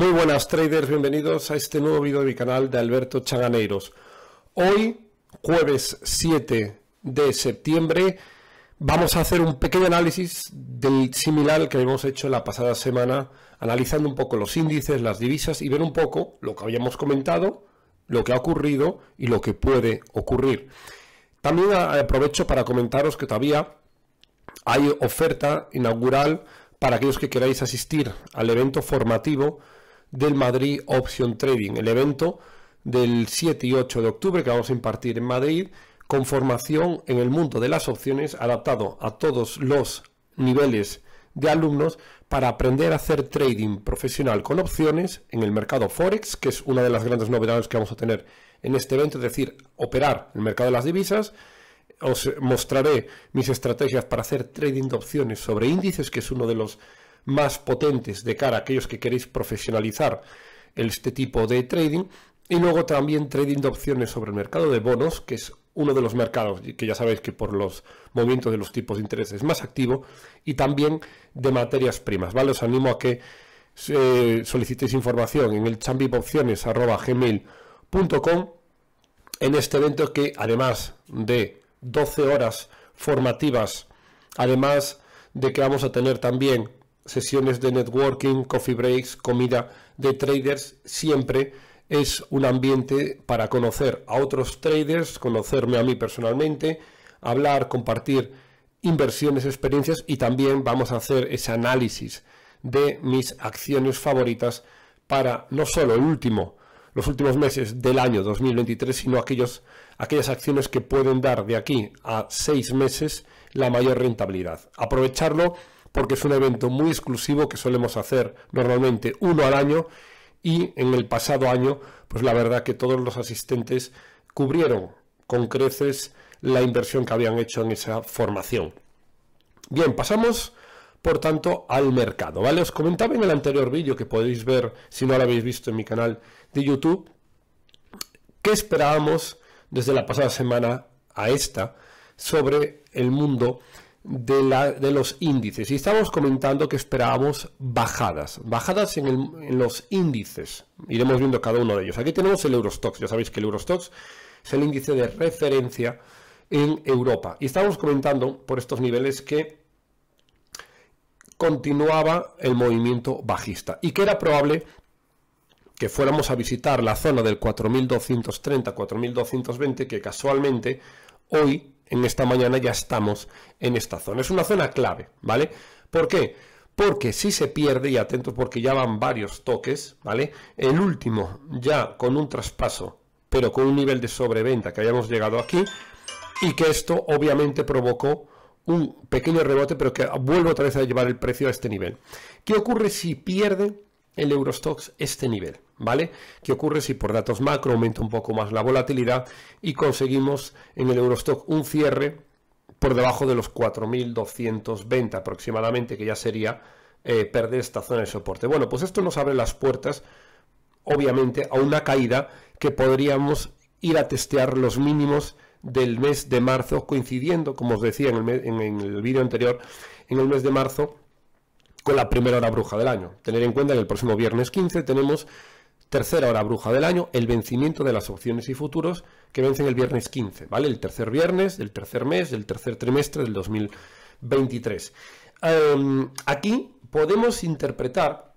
Muy buenas traders, bienvenidos a este nuevo vídeo de mi canal de Alberto Chaganeiros. Hoy, jueves 7 de septiembre, vamos a hacer un pequeño análisis del similar que habíamos hecho la pasada semana, analizando un poco los índices, las divisas y ver un poco lo que habíamos comentado, lo que ha ocurrido y lo que puede ocurrir. También ah, aprovecho para comentaros que todavía hay oferta inaugural para aquellos que queráis asistir al evento formativo del Madrid Option Trading, el evento del 7 y 8 de octubre que vamos a impartir en Madrid con formación en el mundo de las opciones adaptado a todos los niveles de alumnos para aprender a hacer trading profesional con opciones en el mercado Forex, que es una de las grandes novedades que vamos a tener en este evento, es decir, operar el mercado de las divisas. Os mostraré mis estrategias para hacer trading de opciones sobre índices, que es uno de los más potentes de cara a aquellos que queréis profesionalizar este tipo de trading. Y luego también trading de opciones sobre el mercado de bonos, que es uno de los mercados que ya sabéis que por los movimientos de los tipos de interés es más activo, y también de materias primas. ¿vale? Os animo a que eh, solicitéis información en el com en este evento que además de 12 horas formativas, además de que vamos a tener también sesiones de networking, coffee breaks, comida de traders, siempre es un ambiente para conocer a otros traders, conocerme a mí personalmente, hablar, compartir inversiones, experiencias y también vamos a hacer ese análisis de mis acciones favoritas para no solo el último, los últimos meses del año 2023, sino aquellas acciones que pueden dar de aquí a seis meses la mayor rentabilidad. Aprovecharlo porque es un evento muy exclusivo que solemos hacer normalmente uno al año y en el pasado año, pues la verdad que todos los asistentes cubrieron con creces la inversión que habían hecho en esa formación. Bien, pasamos por tanto al mercado, ¿vale? Os comentaba en el anterior vídeo que podéis ver si no lo habéis visto en mi canal de YouTube qué esperábamos desde la pasada semana a esta sobre el mundo de, la, de, los índices. Y estamos comentando que esperábamos bajadas, bajadas en, en, los índices. Iremos viendo cada uno de ellos. Aquí tenemos el Eurostox. Ya sabéis que el Eurostox es el índice de referencia en Europa. Y estamos comentando por estos niveles que continuaba el movimiento bajista y que era probable que fuéramos a visitar la zona del 4230-4220 que casualmente hoy, en esta mañana, ya estamos en esta zona. Es una zona clave, ¿vale? ¿Por qué? Porque si se pierde, y atentos porque ya van varios toques, ¿vale? El último ya con un traspaso, pero con un nivel de sobreventa que hayamos llegado aquí, y que esto obviamente provocó un pequeño rebote, pero que vuelvo otra vez a llevar el precio a este nivel. ¿Qué ocurre si pierde el Eurostox este nivel, ¿vale? ¿Qué ocurre si por datos macro aumenta un poco más la volatilidad y conseguimos en el Eurostox un cierre por debajo de los 4.220 aproximadamente, que ya sería eh, perder esta zona de soporte? Bueno, pues esto nos abre las puertas, obviamente, a una caída que podríamos ir a testear los mínimos del mes de marzo, coincidiendo, como os decía en el, en el vídeo anterior, en el mes de marzo con la primera hora bruja del año. Tener en cuenta que el próximo viernes 15 tenemos tercera hora bruja del año, el vencimiento de las opciones y futuros que vencen el viernes 15, ¿vale? El tercer viernes, del tercer mes, del tercer trimestre del 2023. Em, aquí podemos interpretar,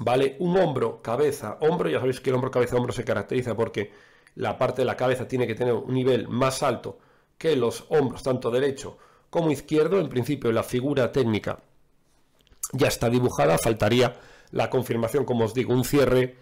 ¿vale? Un hombro, cabeza, hombro, ya sabéis que el hombro, cabeza, hombro se caracteriza porque la parte de la cabeza tiene que tener un nivel más alto que los hombros, tanto derecho como izquierdo. En principio, la figura técnica ya está dibujada, faltaría la confirmación, como os digo, un cierre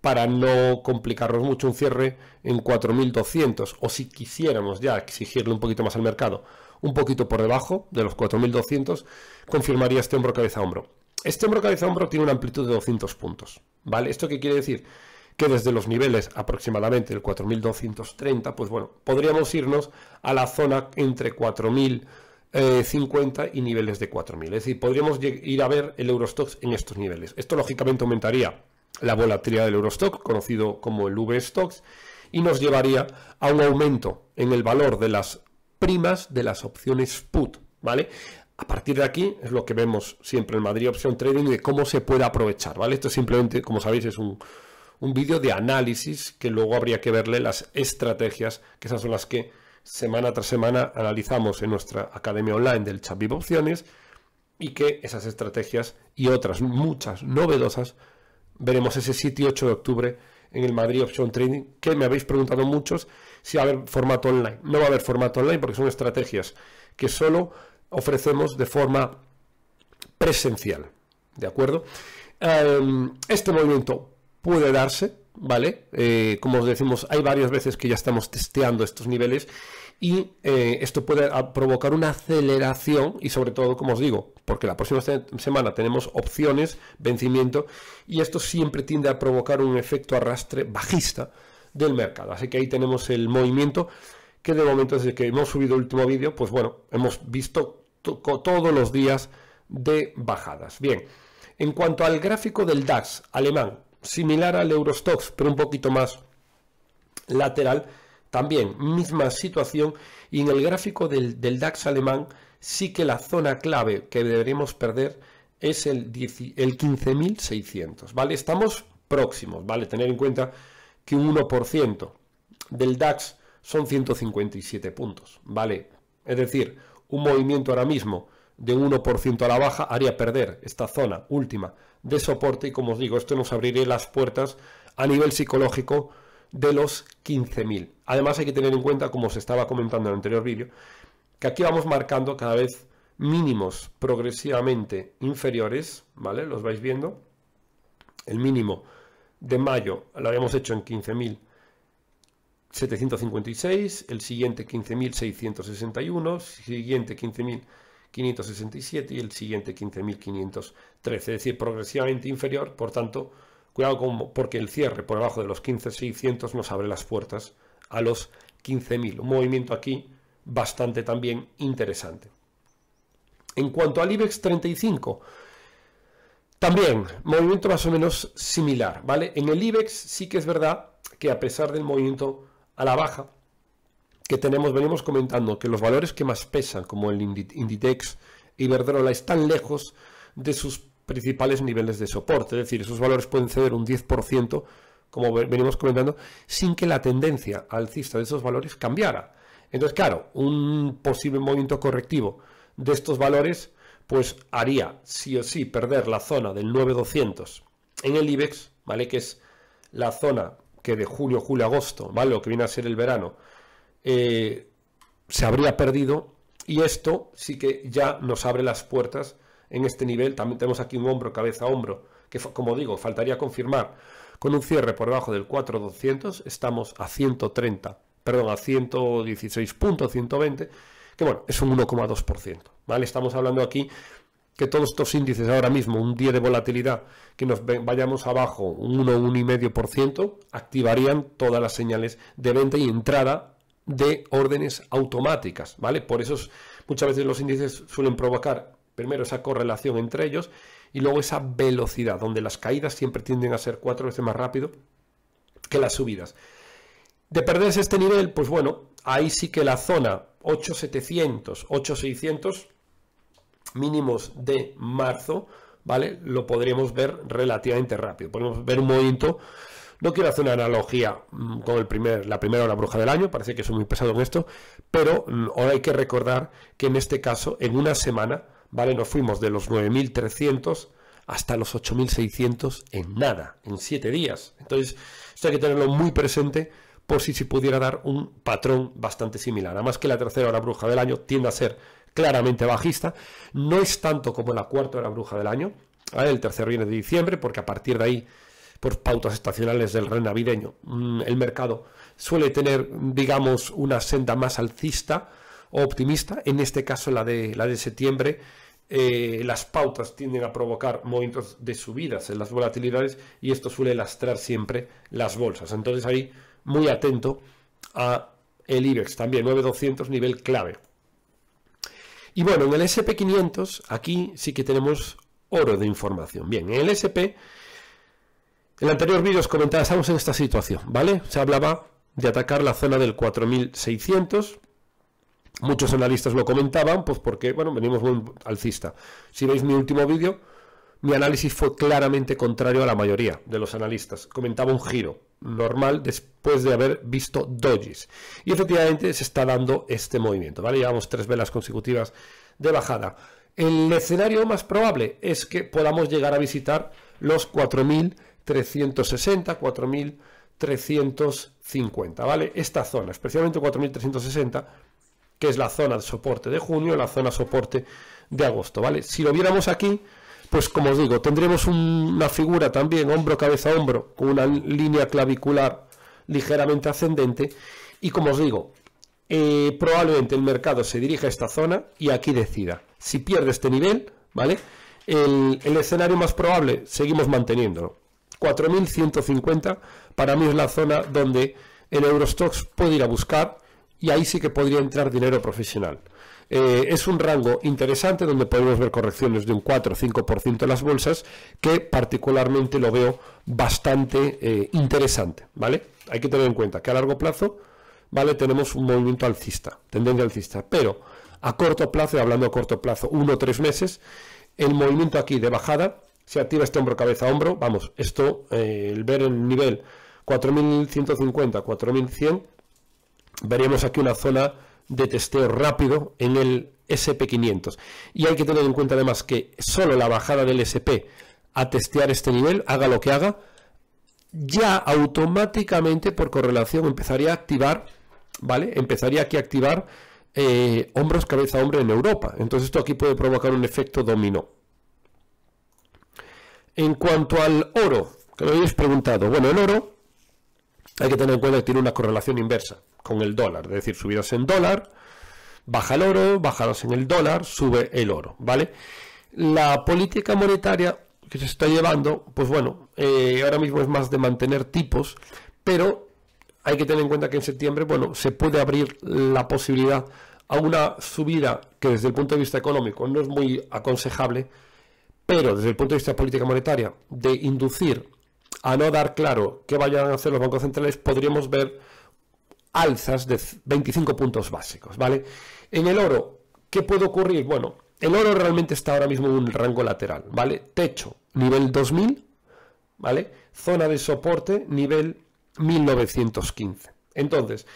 para no complicarnos mucho un cierre en 4.200 o si quisiéramos ya exigirle un poquito más al mercado, un poquito por debajo de los 4.200, confirmaría este hombro cabeza hombro. Este hombro cabeza hombro tiene una amplitud de 200 puntos, ¿vale? ¿Esto qué quiere decir? Que desde los niveles aproximadamente del 4.230, pues bueno, podríamos irnos a la zona entre 4.000 50 eh, y niveles de 4.000. Es decir, podríamos ir a ver el Eurostox en estos niveles. Esto lógicamente aumentaría la volatilidad del Eurostox, conocido como el v y nos llevaría a un aumento en el valor de las primas de las opciones put, ¿vale? A partir de aquí es lo que vemos siempre en Madrid Option Trading de cómo se puede aprovechar, ¿vale? Esto simplemente, como sabéis, es un, un vídeo de análisis que luego habría que verle las estrategias, que esas son las que semana tras semana analizamos en nuestra academia online del chat Opciones y que esas estrategias y otras muchas novedosas veremos ese sitio 8 de octubre en el Madrid Option Trading, que me habéis preguntado muchos si va a haber formato online. No va a haber formato online porque son estrategias que solo ofrecemos de forma presencial. ¿De acuerdo? Em, este movimiento puede darse, ¿vale? Eh, como os decimos, hay varias veces que ya estamos testeando estos niveles y eh, esto puede ah, provocar una aceleración y sobre todo, como os digo, porque la próxima semana tenemos opciones, vencimiento y esto siempre tiende a provocar un efecto arrastre bajista del mercado. Así que ahí tenemos el movimiento que de momento desde que hemos subido el último vídeo, pues bueno, hemos visto todos los días de bajadas. Bien, en cuanto al gráfico del DAX alemán, similar al Eurostox, pero un poquito más lateral. También misma situación y en el gráfico del, DAX alemán sí que la zona clave que deberíamos perder es el, el 15.600, ¿vale? Estamos próximos, ¿vale? Tener en cuenta que un 1% del DAX son 157 puntos, ¿vale? Es decir, un movimiento ahora mismo de un 1% a la baja haría perder esta zona última de soporte y como os digo, esto nos abrirá las puertas a nivel psicológico de los 15.000. Además hay que tener en cuenta, como os estaba comentando en el anterior vídeo, que aquí vamos marcando cada vez mínimos progresivamente inferiores, ¿vale? Los vais viendo. El mínimo de mayo lo habíamos hecho en 15.756, el siguiente 15.661, siguiente 15.000 567 y el siguiente 15.513, es decir, progresivamente inferior, por tanto, cuidado porque el cierre por debajo de los 15.600 nos abre las puertas a los 15.000, un movimiento aquí bastante también interesante. En cuanto al IBEX 35, también movimiento más o menos similar, ¿vale? En el IBEX sí que es verdad que a pesar del movimiento a la baja, que tenemos, venimos comentando que los valores que más pesan, como el Inditex y Verderola... están lejos de sus principales niveles de soporte. Es decir, esos valores pueden ceder un 10%, como venimos comentando, sin que la tendencia alcista de esos valores cambiara. Entonces, claro, un posible movimiento correctivo de estos valores, pues haría sí o sí perder la zona del 9200 en el IBEX, ¿vale? Que es la zona que de julio, julio, agosto, ¿vale? Lo que viene a ser el verano, eh, se habría perdido y esto sí que ya nos abre las puertas en este nivel. También tenemos aquí un hombro, cabeza, hombro, que como digo, faltaría confirmar. Con un cierre por debajo del 4200 estamos a 130, perdón, a 116.120, que bueno, es un 1,2%, ¿vale? Estamos hablando aquí que todos estos índices ahora mismo, un día de volatilidad, que nos vayamos abajo un 1, 1,5%, activarían todas las señales de venta y entrada de órdenes automáticas, ¿vale? Por eso muchas veces los índices suelen provocar primero esa correlación entre ellos y luego esa velocidad, donde las caídas siempre tienden a ser cuatro veces más rápido que las subidas. De perderse este nivel, pues bueno, ahí sí que la zona 8700, 8600 mínimos de marzo, ¿vale? Lo podríamos ver relativamente rápido. Podemos ver un movimiento no quiero hacer una analogía mm, con el primer, la primera hora bruja del año, parece que soy muy pesado en esto, pero mm, ahora hay que recordar que en este caso, en una semana, ¿vale? Nos fuimos de los 9.300 hasta los 8.600 en nada, en siete días. Entonces, esto hay que tenerlo muy presente por si se pudiera dar un patrón bastante similar. Además que la tercera hora bruja del año tiende a ser claramente bajista, no es tanto como la cuarta hora bruja del año, el tercer viernes de diciembre, porque a partir de ahí por pautas estacionales del rey navideño. Mm, el mercado suele tener, digamos, una senda más alcista o optimista, en este caso la de, la de septiembre. Eh, las pautas tienden a provocar momentos de subidas en las volatilidades y esto suele lastrar siempre las bolsas. Entonces ahí muy atento a el IBEX también, 9200 nivel clave. Y bueno, en el SP500 aquí sí que tenemos oro de información. Bien, en el SP en el anterior vídeo os comentaba, estamos en esta situación, ¿vale? Se hablaba de atacar la zona del 4600. Muchos analistas lo comentaban, pues porque, bueno, venimos muy alcista. Si veis mi último vídeo, mi análisis fue claramente contrario a la mayoría de los analistas. Comentaba un giro normal después de haber visto dojis. Y efectivamente se está dando este movimiento, ¿vale? Llevamos tres velas consecutivas de bajada. El escenario más probable es que podamos llegar a visitar los 4000 360, 4350, ¿vale? Esta zona, especialmente 4360, que es la zona de soporte de junio, la zona soporte de agosto, ¿vale? Si lo viéramos aquí, pues como os digo, tendremos una figura también hombro, cabeza, hombro, con una línea clavicular ligeramente ascendente. Y como os digo, eh, probablemente el mercado se dirija a esta zona y aquí decida. Si pierde este nivel, ¿vale? el escenario más probable, seguimos manteniéndolo. 4.150 para mí es la zona donde el Eurostox puede ir a buscar y ahí sí que podría entrar dinero profesional. Eh, es un rango interesante donde podemos ver correcciones de un 4 o 5% en las bolsas, que particularmente lo veo bastante eh, interesante, ¿vale? Hay que tener en cuenta que a largo plazo, ¿vale? Tenemos un movimiento alcista, tendencia alcista, pero a corto plazo, hablando a corto plazo, uno o tres meses, el movimiento aquí de bajada se activa este hombro cabeza hombro. Vamos, esto, eh, el ver el nivel 4150, 4100, veríamos aquí una zona de testeo rápido en el SP500. Y hay que tener en cuenta además que solo la bajada del SP a testear este nivel, haga lo que haga, ya automáticamente por correlación empezaría a activar, ¿vale? Empezaría aquí a activar eh, hombros cabeza hombre en Europa. Entonces esto aquí puede provocar un efecto dominó. En cuanto al oro, que lo habéis preguntado, bueno, el oro hay que tener en cuenta que tiene una correlación inversa con el dólar, es decir, subidas en dólar, baja el oro, bajadas en el dólar, sube el oro, ¿vale? La política monetaria que se está llevando, pues bueno, eh, ahora mismo es más de mantener tipos, pero hay que tener en cuenta que en septiembre, bueno, se puede abrir la posibilidad a una subida que desde el punto de vista económico no es muy aconsejable, pero desde el punto de vista de política monetaria, de inducir a no dar claro qué vayan a hacer los bancos centrales, podríamos ver alzas de 25 puntos básicos, ¿vale? En el oro, ¿qué puede ocurrir? Bueno, el oro realmente está ahora mismo en un rango lateral, ¿vale? Techo, nivel 2000, ¿vale? Zona de soporte, nivel 1915. Entonces,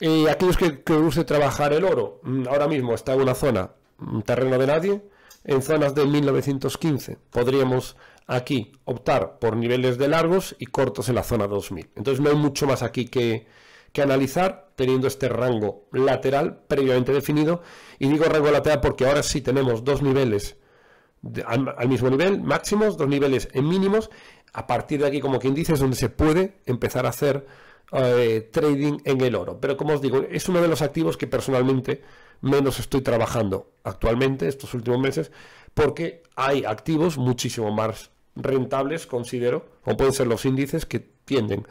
eh, aquellos que, usen trabajar el oro, mm, ahora mismo está en una zona, un mm, terreno de nadie, en zonas de 1915. Podríamos aquí optar por niveles de largos y cortos en la zona 2000. Entonces no hay mucho más aquí que, analizar teniendo este rango lateral previamente definido. Y digo rango lateral porque ahora sí tenemos dos niveles al, al, mismo nivel, máximos, dos niveles en mínimos. A partir de aquí, como quien dice, es donde se puede empezar a hacer eh, trading en el oro. Pero como os digo, es uno de los activos que personalmente menos estoy trabajando actualmente, estos últimos meses, porque hay activos muchísimo más rentables, considero, o pueden ser los índices que tienden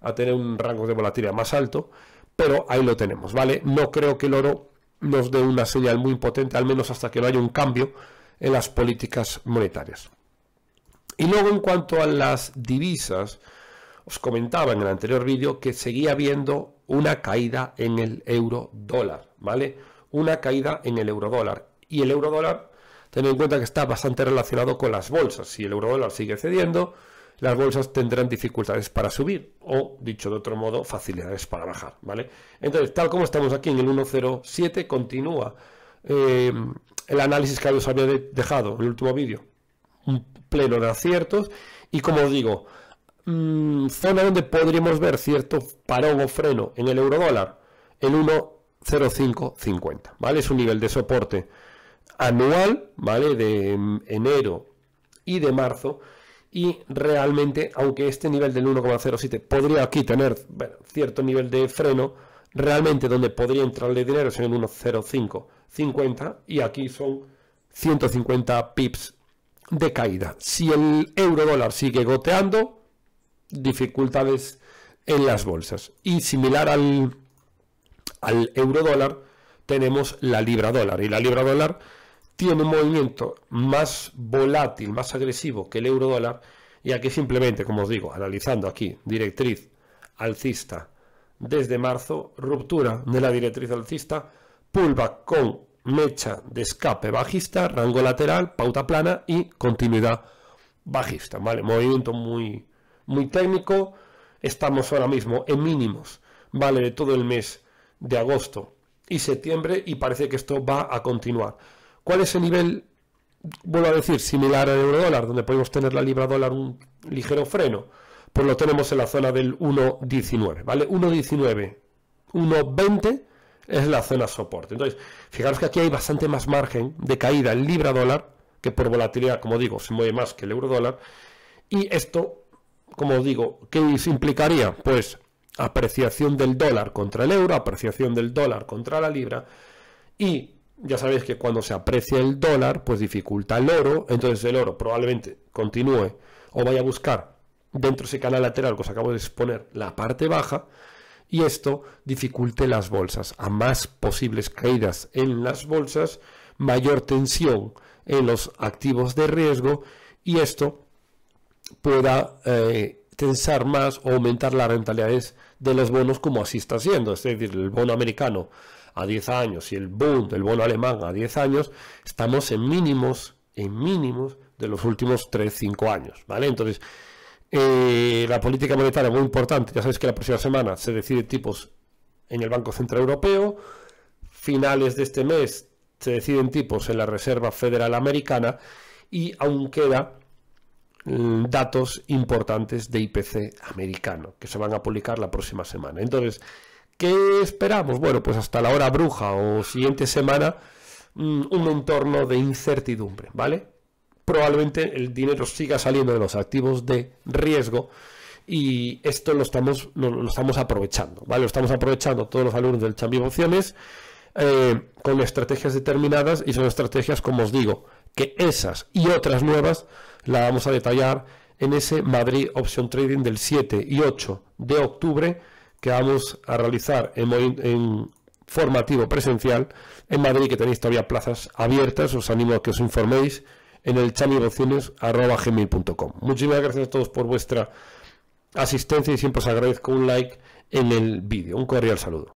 a tener un rango de volatilidad más alto, pero ahí lo tenemos, ¿vale? No creo que el oro nos dé una señal muy potente, al menos hasta que no haya un cambio en las políticas monetarias. Y luego en cuanto a las divisas, os comentaba en el anterior vídeo que seguía habiendo una caída en el euro dólar, ¿vale? Una caída en el euro dólar. Y el euro dólar, teniendo en cuenta que está bastante relacionado con las bolsas. Si el euro dólar sigue cediendo, las bolsas tendrán dificultades para subir o, dicho de otro modo, facilidades para bajar, ¿vale? Entonces, tal como estamos aquí en el 107, continúa eh, el análisis que os había dejado en el último vídeo, un pleno de aciertos y, como os digo, Mm, zona donde podríamos ver cierto parón o freno en el euro eurodólar, el 1.0550, ¿vale? Es un nivel de soporte anual, ¿vale? De mm, enero y de marzo. Y realmente, aunque este nivel del 1,07 podría aquí tener cierto nivel de freno, realmente donde podría entrarle dinero es en el 1,0550 y aquí son 150 pips de caída. Si el euro dólar sigue goteando, dificultades en las bolsas. Y similar al, al euro dólar, tenemos la libra dólar. Y la libra dólar tiene un movimiento más volátil, más agresivo que el euro dólar. Y aquí simplemente, como os digo, analizando aquí, directriz alcista desde marzo, ruptura de la directriz alcista, pullback con mecha de escape bajista, rango lateral, pauta plana y continuidad bajista. ¿vale? Movimiento muy, muy técnico, estamos ahora mismo en mínimos, vale de todo el mes de agosto y septiembre y parece que esto va a continuar. ¿Cuál es el nivel, vuelvo a decir, similar al euro-dólar, donde podemos tener la libra-dólar un ligero freno? Pues lo tenemos en la zona del 1.19, ¿vale? 1.19, 1.20 es la zona soporte. Entonces, fijaros que aquí hay bastante más margen de caída en libra-dólar, que por volatilidad, como digo, se mueve más que el euro-dólar, y esto como digo, ¿qué implicaría? Pues apreciación del dólar contra el euro, apreciación del dólar contra la libra y ya sabéis que cuando se aprecia el dólar, pues dificulta el oro, entonces el oro probablemente continúe o vaya a buscar dentro de ese canal lateral que os acabo de exponer la parte baja y esto dificulte las bolsas. A más posibles caídas en las bolsas, mayor tensión en los activos de riesgo y esto pueda eh, tensar más o aumentar las rentabilidades de los bonos como así está siendo. Es decir, el bono americano a 10 años y el boom del bono alemán a 10 años, estamos en mínimos, en mínimos de los últimos 3-5 años. ¿vale? Entonces, eh, la política monetaria es muy importante. Ya sabéis que la próxima semana se deciden tipos en el Banco Central Europeo. Finales de este mes se deciden tipos en la Reserva Federal Americana. Y aún queda Mm, datos importantes de IPC americano que se van a publicar la próxima semana. Entonces, ¿qué esperamos? Bueno, pues hasta la hora bruja o siguiente semana mm, un entorno de incertidumbre, ¿vale? Probablemente el dinero siga saliendo de los activos de riesgo y esto lo estamos, lo, estamos aprovechando, ¿vale? Lo estamos aprovechando todos los alumnos del Chambi Opciones eh, con estrategias determinadas y son estrategias, como os digo, que esas y otras nuevas las vamos a detallar en ese Madrid Option Trading del 7 y 8 de octubre que vamos a realizar en, formativo presencial en Madrid, que tenéis todavía plazas abiertas. Os animo a que os informéis en el gmail.com Muchísimas gracias a todos por vuestra asistencia y siempre os agradezco un like en el vídeo. Un cordial saludo.